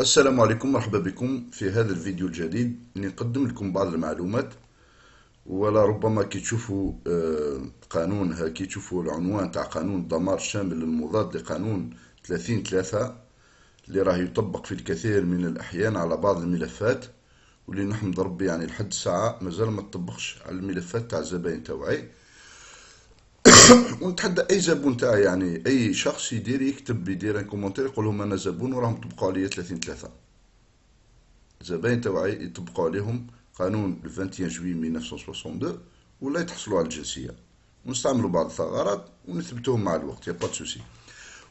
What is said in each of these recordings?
السلام عليكم مرحبا بكم في هذا الفيديو الجديد نقدم لكم بعض المعلومات ولا ربما كي تشوفوا آه، قانون كي تشوفوا العنوان تاع قانون الدمار الشامل المضاد لقانون 30 3 اللي راه يطبق في الكثير من الأحيان على بعض الملفات واللي نحمد ربي يعني لحد الساعة مازال ما تطبقش على الملفات تاع الزباين توعي ونتحدى اي زبون تاع يعني اي شخص يدير يكتب يدير ان كومونتير يقول لهم انا زبون وراهم طبقوا عليا 30 3 الزباين تاعي يطبقوا عليهم قانون 21 جوي 1962 ولا يتحصلوا على الجنسيه ونستعملوا بعض الثغرات ونثبتوهم مع الوقت يا با سوسي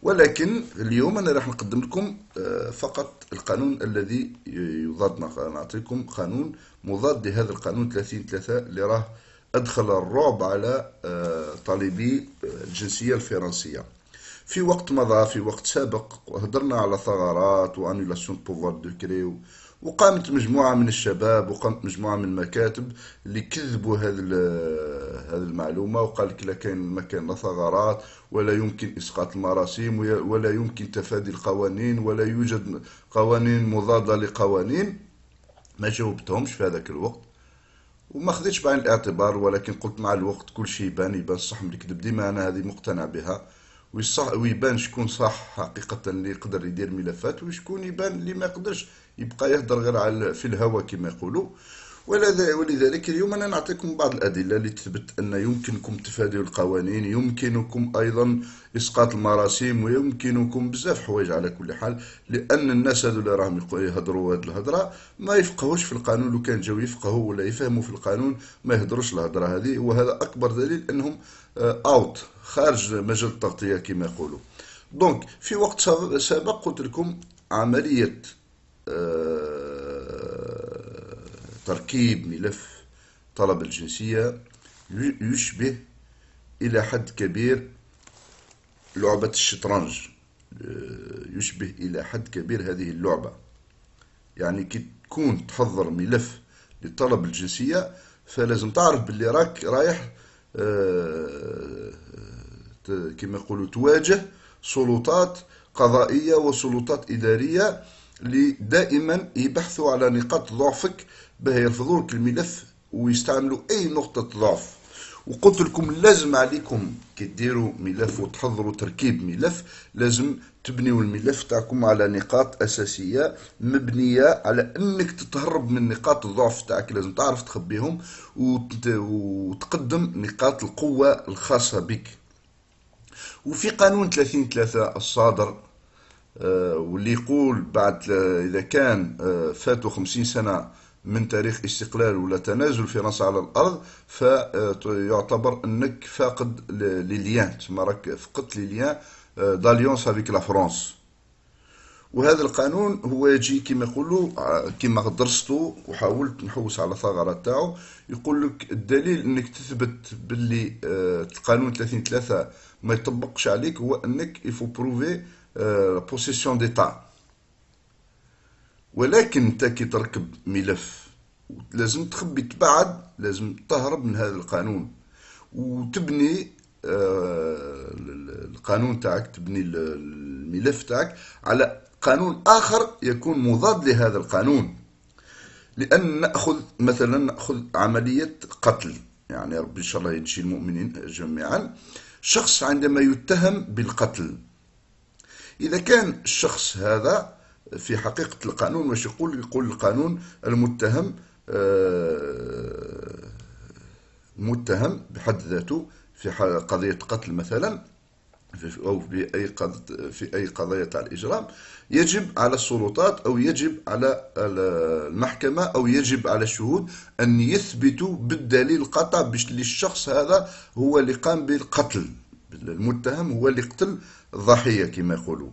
ولكن اليوم انا راح نقدم لكم آه، فقط القانون الذي يضاد نعطيكم قانون مضاد لهذا القانون 30 3 اللي راه أدخل الرعب على آه، طالبي آه، الجنسية الفرنسية في وقت مضى في وقت سابق هدرنا على ثغرات وانيلاسيون بوفوار دو كريو وقامت مجموعة من الشباب وقامت مجموعة من المكاتب اللي كذبوا هذه المعلومة وقال لا كاين ما كان ثغرات ولا يمكن إسقاط المراسيم ولا يمكن تفادي القوانين ولا يوجد قوانين مضادة لقوانين ما جاوبتهمش في هذاك الوقت وما خذيتش بعين الاعتبار ولكن قلت مع الوقت كل شيء يبان يبان الصح من الكذب ديما انا هذه مقتنع بها ويصح ويبان شكون صح حقيقة اللي يقدر يدير ملفات وشكون يبان اللي ما يقدرش يبقى يهدر غير على في الهوا كما يقولوا ولذلك اليوم أنا نعطيكم بعض الأدلة اللي تثبت أن يمكنكم تفادي القوانين يمكنكم أيضا إسقاط المراسيم ويمكنكم بزاف حوايج على كل حال لأن الناس هذو اللي راهم يهضروا هاد الهضرة ما يفقهوش في القانون لو كان جاو يفقهوا ولا يفهموا في القانون ما يهضروش الهضرة هذه وهذا أكبر دليل أنهم أوت آه، خارج مجال التغطية كما يقولوا دونك في وقت سابق قلت لكم عملية آه تركيب ملف طلب الجنسية يشبه إلى حد كبير لعبة الشطرنج آه، يشبه إلى حد كبير هذه اللعبة يعني كي تكون تحضر ملف لطلب الجنسية فلازم تعرف باللي راك رايح آه، آه، كما يقولوا تواجه سلطات قضائية وسلطات إدارية لدائما دائما يبحثوا على نقاط ضعفك باه يرفضوا الملف ويستعملوا اي نقطه ضعف وقلت لكم لازم عليكم كي ملف وتحضروا تركيب ملف لازم تبنيوا الملف تاعكم على نقاط اساسيه مبنيه على انك تتهرب من نقاط الضعف تاعك لازم تعرف تخبيهم وتقدم نقاط القوه الخاصه بك وفي قانون 30 3 الصادر آه، واللي يقول بعد آه، اذا كان آه، فاتوا 50 سنه من تاريخ استقلال ولا تنازل فرنسا على الارض فيعتبر انك فاقد لي ليان تما راك فقدت لي داليونس افيك لا فرونس وهذا القانون هو يجي كما يقولوا آه، كما درستو وحاولت نحوس على ثغرات تاعو يقول لك الدليل انك تثبت باللي القانون آه، 33 ما يطبقش عليك هو انك يفو بروفي بوسيسيون ديتا ولكن انت كي تركب ملف لازم تخبي تبعد لازم تهرب من هذا القانون وتبني آه، القانون تاعك تبني الملف تاعك على قانون آخر يكون مضاد لهذا القانون لأن نأخذ مثلا نأخذ عملية قتل يعني ربي إن شاء الله ينشي المؤمنين جميعا شخص عندما يتهم بالقتل إذا كان الشخص هذا في حقيقة القانون واش يقول يقول القانون المتهم المتهم آه، بحد ذاته في قضية قتل مثلا أو في أي في أي قضية تاع الإجرام يجب على السلطات أو يجب على المحكمة أو يجب على الشهود أن يثبتوا بالدليل قطع باش للشخص هذا هو اللي قام بالقتل المتهم هو اللي قتل الضحية كما يقولوا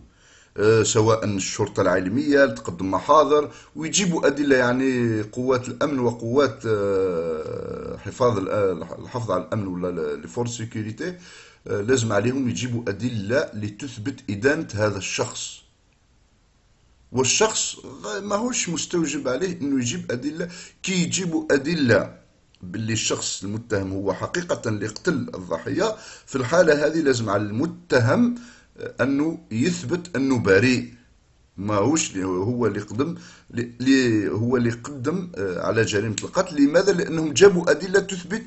آه، سواء الشرطة العلمية لتقدم محاضر ويجيبوا أدلة يعني قوات الأمن وقوات آه، حفاظ آه، الحفظ على الأمن ولا لفور سيكوريتي لازم عليهم يجيبوا أدلة لتثبت إدانة هذا الشخص والشخص ماهوش مستوجب عليه انه يجيب ادله كي يجيبوا ادله باللي الشخص المتهم هو حقيقه اللي قتل الضحيه في الحاله هذه لازم على المتهم انه يثبت انه بريء ماهوش هو اللي قدم اللي هو اللي قدم آه، على جريمه القتل لماذا لانهم جابوا ادله تثبت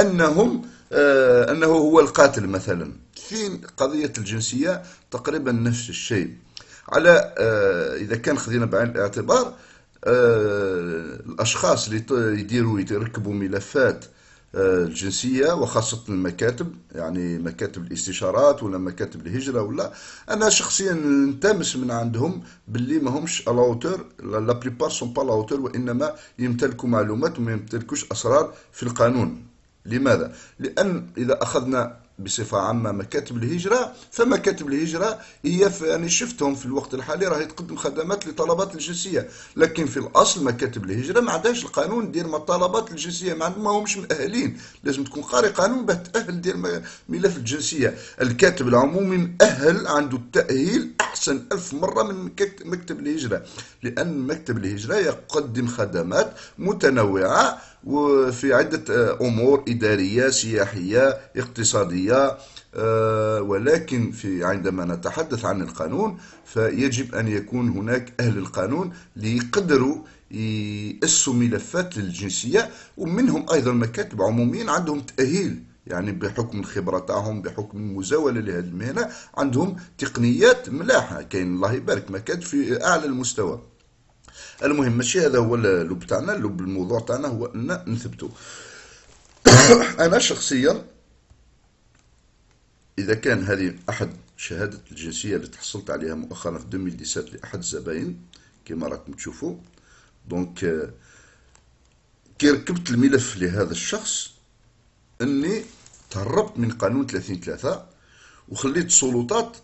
انهم آه، انه هو القاتل مثلا في قضيه الجنسيه تقريبا نفس الشيء على آه، اذا كان خذينا بعين الاعتبار الاشخاص اللي يديروا يركبوا ملفات آه، الجنسيه وخاصه المكاتب يعني مكاتب الاستشارات ولا مكاتب الهجره ولا انا شخصيا نلتمس من عندهم باللي ماهمش لاوتور لا بريبار سون با لاوتور وانما يمتلكوا معلومات وما يمتلكوش اسرار في القانون لماذا لان اذا اخذنا بصفة عامة مكاتب الهجرة فمكاتب الهجرة هي يعني شفتهم في الوقت الحالي راهي تقدم خدمات لطلبات الجنسية لكن في الأصل مكاتب الهجرة ما عندهاش القانون دير ما طلبات الجنسية ما عندهم مش مأهلين لازم تكون قاري قانون باه تأهل دير ملف الجنسية الكاتب العمومي مأهل عنده التأهيل أحسن ألف مرة من مكتب الهجرة لأن مكتب الهجرة يقدم خدمات متنوعة وفي عدة آه، أمور إدارية سياحية اقتصادية آه، ولكن في عندما نتحدث عن القانون فيجب أن يكون هناك أهل القانون ليقدروا يأسوا ملفات للجنسية ومنهم أيضا مكاتب عموميين عندهم تأهيل يعني بحكم الخبرة تاعهم بحكم المزاولة لهذه المهنة عندهم تقنيات ملاحة كاين الله يبارك مكاتب في أعلى المستوى المهم ماشي هذا هو اللوب تاعنا اللوب الموضوع تاعنا هو ان نثبتو انا شخصيا اذا كان هذه احد شهاده الجنسيه اللي تحصلت عليها مؤخرا في 2017 لاحد الزباين كما راكم تشوفوا دونك آه، كي ركبت الملف لهذا الشخص اني تهربت من قانون 30 3 وخليت السلطات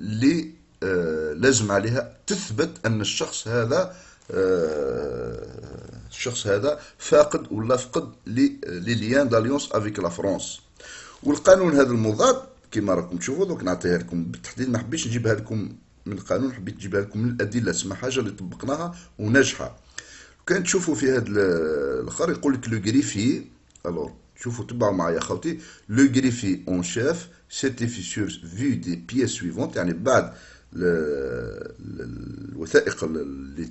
اللي آه، لازم عليها تثبت أن الشخص هذا آه، الشخص هذا فاقد ولا فقد لي ليان داليونس افيك لا فرونس والقانون هذا المضاد كما راكم تشوفوا دوك نعطيها لكم بالتحديد ما حبيتش نجيبها لكم من القانون حبيت نجيبها لكم من الادله اسمها حاجه اللي طبقناها وناجحه كان تشوفوا في هذا الاخر يقول لك لو غريفي الور شوفوا تبعوا معايا خوتي لو غريفي اون شيف سيتي فيسور في دي بيس سويفونت يعني بعد Le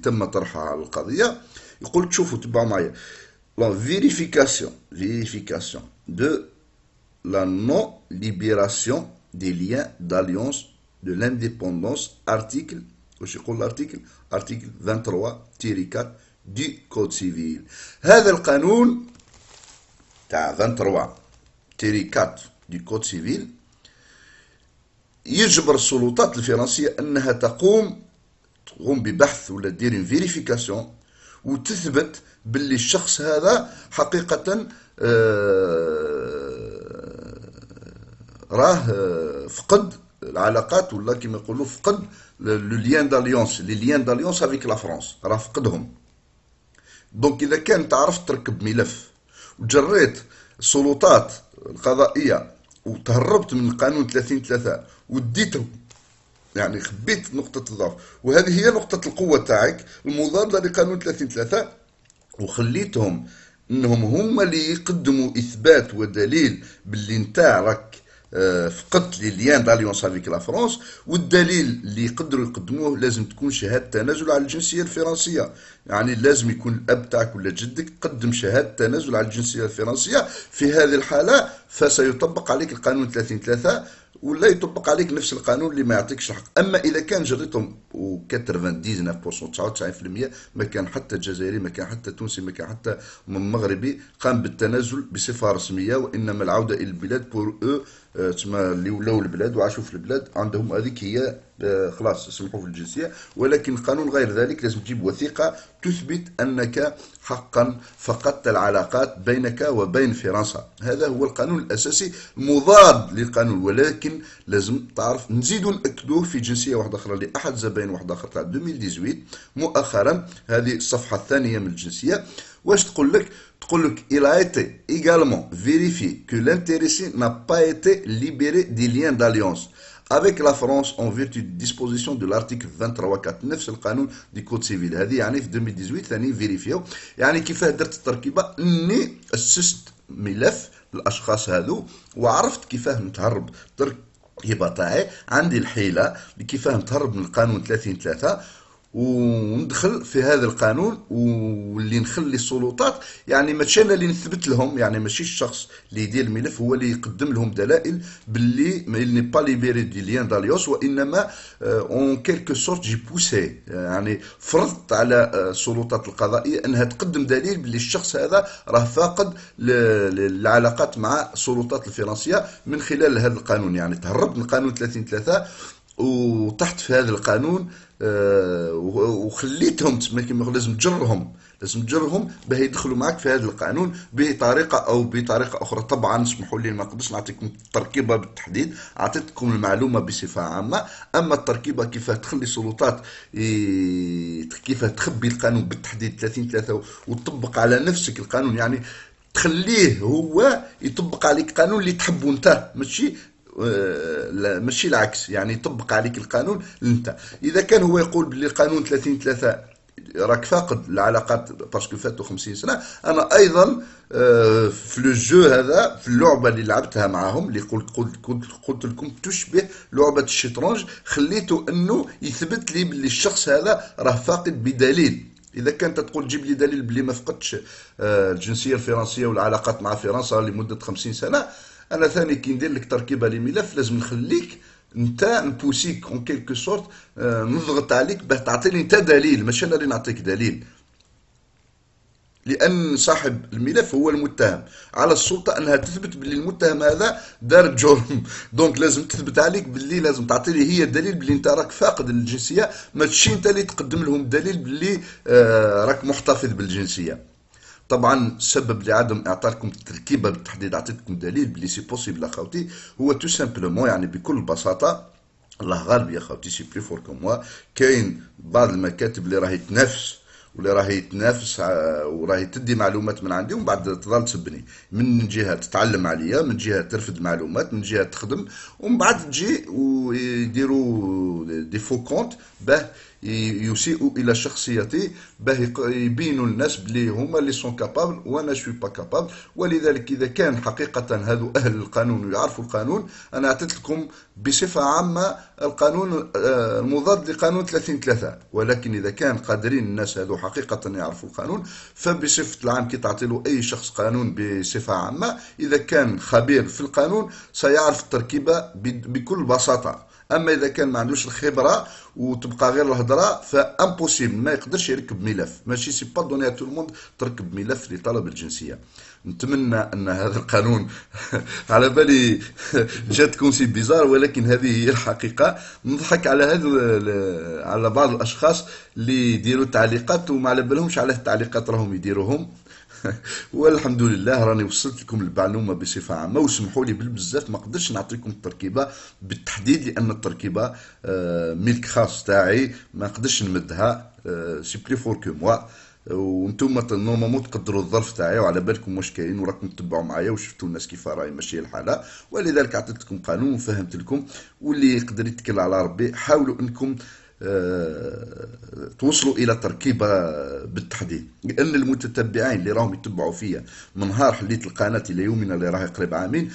thème la vérification de la non-libération des liens d'alliance de l'indépendance, article article 23-4 du code civil. C'est le canon 23-4 du code civil. يجبر السلطات الفرنسية أنها تقوم تقوم ببحث ولا دير فيريفيكاسيون وتثبت باللي الشخص هذا حقيقة آه، راه آه، فقد العلاقات ولا كما يقولوا فقد لو ليان داليونس لي ليان داليونس افيك لا فرونس راه فقدهم دونك اذا كان تعرف تركب ملف وجريت السلطات القضائيه وتهربت من قانون 30 3 وديته يعني خبيت نقطة الضعف وهذه هي نقطة القوة تاعك المضادة لقانون 30 3 وخليتهم انهم هما اللي يقدموا اثبات ودليل باللي انت راك آه، فقدت لي ليان داليونس افيك لا فرونس والدليل اللي يقدروا يقدموه لازم تكون شهاده تنازل على الجنسيه الفرنسيه يعني لازم يكون الاب تاعك ولا جدك قدم شهاده تنازل على الجنسيه الفرنسيه في هذه الحاله فسيطبق عليك القانون 30 3 ولا يطبق عليك نفس القانون اللي ما يعطيكش الحق اما اذا كان جريتهم و 99% ما كان حتى جزائري ما كان حتى تونسي ما كان حتى مغربي قام بالتنازل بصفه رسميه وانما العوده الى البلاد بور او آه، تسمى اللي ولاو البلاد وعاشوا في البلاد عندهم هذيك هي آه، خلاص سمحوا في الجنسيه ولكن القانون غير ذلك لازم تجيب وثيقه تثبت أنك حقا فقدت العلاقات بينك وبين فرنسا هذا هو القانون الأساسي مضاد للقانون ولكن لازم تعرف نزيد نأكدوه في جنسية واحدة أخرى لأحد زباين واحدة أخرى تاع 2018 مؤخرا هذه الصفحة الثانية من الجنسية واش تقول لك تقول لك il a été également vérifié que l'intéressé n'a pas été libéré des liens d'alliance افيك لا فرنسا اون فيرتو ديسبوزيسيون دو لارتيكل 2349 نفس القانون دي كود سيفيل هذه يعني في 2018 ثاني فيريفيو يعني كيفاه درت التركيبه اني اسست ملف الاشخاص هذو وعرفت كيفاه نتهرب تركيبه تاعي عندي الحيله كيفاه نتهرب من القانون 30 3 وندخل في هذا القانون واللي نخلي السلطات يعني ماشي انا اللي نثبت لهم يعني ماشي الشخص اللي يدير الملف هو اللي يقدم لهم دلائل باللي ني با ليبيري دي ليان داليوس وانما اون كيلكو سورت جي بوسي يعني فرضت على آه، السلطات القضائيه انها تقدم دليل باللي الشخص هذا راه فاقد العلاقات مع السلطات الفرنسيه من خلال هذا القانون يعني تهرب من قانون 33 وطحت في هذا القانون آه، وخليتهم كيما لازم تجرهم لازم تجرهم باه يدخلوا معك في هذا القانون بطريقه او بطريقه اخرى طبعا اسمحوا لي ما نقدرش نعطيكم التركيبه بالتحديد اعطيتكم المعلومه بصفه عامه اما التركيبه كيف تخلي السلطات كيف تخبي القانون بالتحديد 30 3 وتطبق على نفسك القانون يعني تخليه هو يطبق عليك قانون اللي تحبه انت ماشي آه، ماشي العكس يعني يطبق عليك القانون انت اذا كان هو يقول بلي القانون 30 3 راك فاقد العلاقات باسكو فاتو 50 سنه انا ايضا آه، في لو جو هذا في اللعبه اللي لعبتها معاهم اللي قلت قلت قلت, قلت لكم تشبه لعبه الشطرنج خليته انه يثبت لي باللي الشخص هذا راه فاقد بدليل اذا كانت تقول جيب لي دليل بلي ما فقدش آه، الجنسيه الفرنسيه والعلاقات مع فرنسا لمده 50 سنه انا ثاني كي ندير لك تركيبه لملف لازم نخليك انت نبوسيك اون كيلكو سورت نضغط عليك باه تعطيني انت دليل ماشي انا اللي نعطيك دليل لان صاحب الملف هو المتهم على السلطه انها تثبت باللي المتهم هذا دار جرم دونك لازم تثبت عليك باللي لازم تعطيني هي الدليل باللي انت راك فاقد الجنسيه ماشي انت اللي تقدم لهم دليل باللي آه راك محتفظ بالجنسيه طبعا سبب لعدم اعطائكم التركيبه بالتحديد اعطيتكم دليل بلي سي بوسيبل اخوتي هو تو سامبلومون يعني بكل بساطه الله غالب يا خوتي سي بلي فور كو موا كاين بعض المكاتب اللي راهي تنافس واللي راهي تنافس آه، وراهي تدي معلومات من عندي ومن بعد تظل تسبني من جهه تتعلم عليا من جهه ترفد معلومات من جهه تخدم ومن بعد تجي ويديروا دي فو كونت باه يسيئوا الى شخصيتي باه يبينوا الناس بلي هما اللي سون كابابل وانا شوي با كابابل ولذلك اذا كان حقيقه هذو اهل القانون ويعرفوا القانون انا اعطيت لكم بصفة عامة القانون آه، المضاد لقانون 30 3 ولكن إذا كان قادرين الناس هذو حقيقة يعرفوا القانون فبصفة العام كي تعطي أي شخص قانون بصفة عامة إذا كان خبير في القانون سيعرف التركيبة بكل بساطة اما اذا كان ما عندوش الخبره وتبقى غير الهضره فامبوسيبل ما يقدرش يركب ملف ماشي سي با دوني تو الموند تركب ملف لطلب الجنسيه نتمنى ان هذا القانون على بالي جات سي بيزار ولكن هذه هي الحقيقه نضحك على هذا على بعض الاشخاص اللي يديروا تعليقات وما على بالهمش على التعليقات راهم يديروهم والحمد لله راني وصلت لكم المعلومه بصفه عامه وسمحوا لي بالبزاف ما قدرتش نعطيكم التركيبه بالتحديد لان التركيبه آه، ملك خاص تاعي ما قدرتش نمدها سي بلي فور كو موا وانتم نورمالمون تقدروا الظرف تاعي وعلى بالكم واش كاين وراكم تتبعوا معايا وشفتوا الناس كيف راهي ماشيه الحاله ولذلك عطيت لكم قانون وفهمت لكم واللي يقدر يتكل على ربي حاولوا انكم آه توصلوا الى تركيبه بالتحديد لان المتتبعين اللي راهم يتبعوا فيا من نهار حليت القناه الى يومنا اللي راهي قريب عامين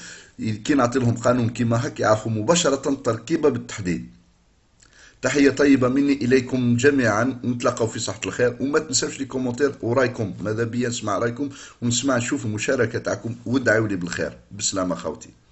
كي نعطي لهم قانون كيما هكا يعرفوا مباشره التركيبه بالتحديد تحيه طيبه مني اليكم جميعا نتلاقاو في صحه الخير وما تنساوش لي كومونتير ورايكم ماذا بيا نسمع رايكم ونسمع نشوف المشاركه تاعكم وادعوا لي بالخير بسلامه خاوتي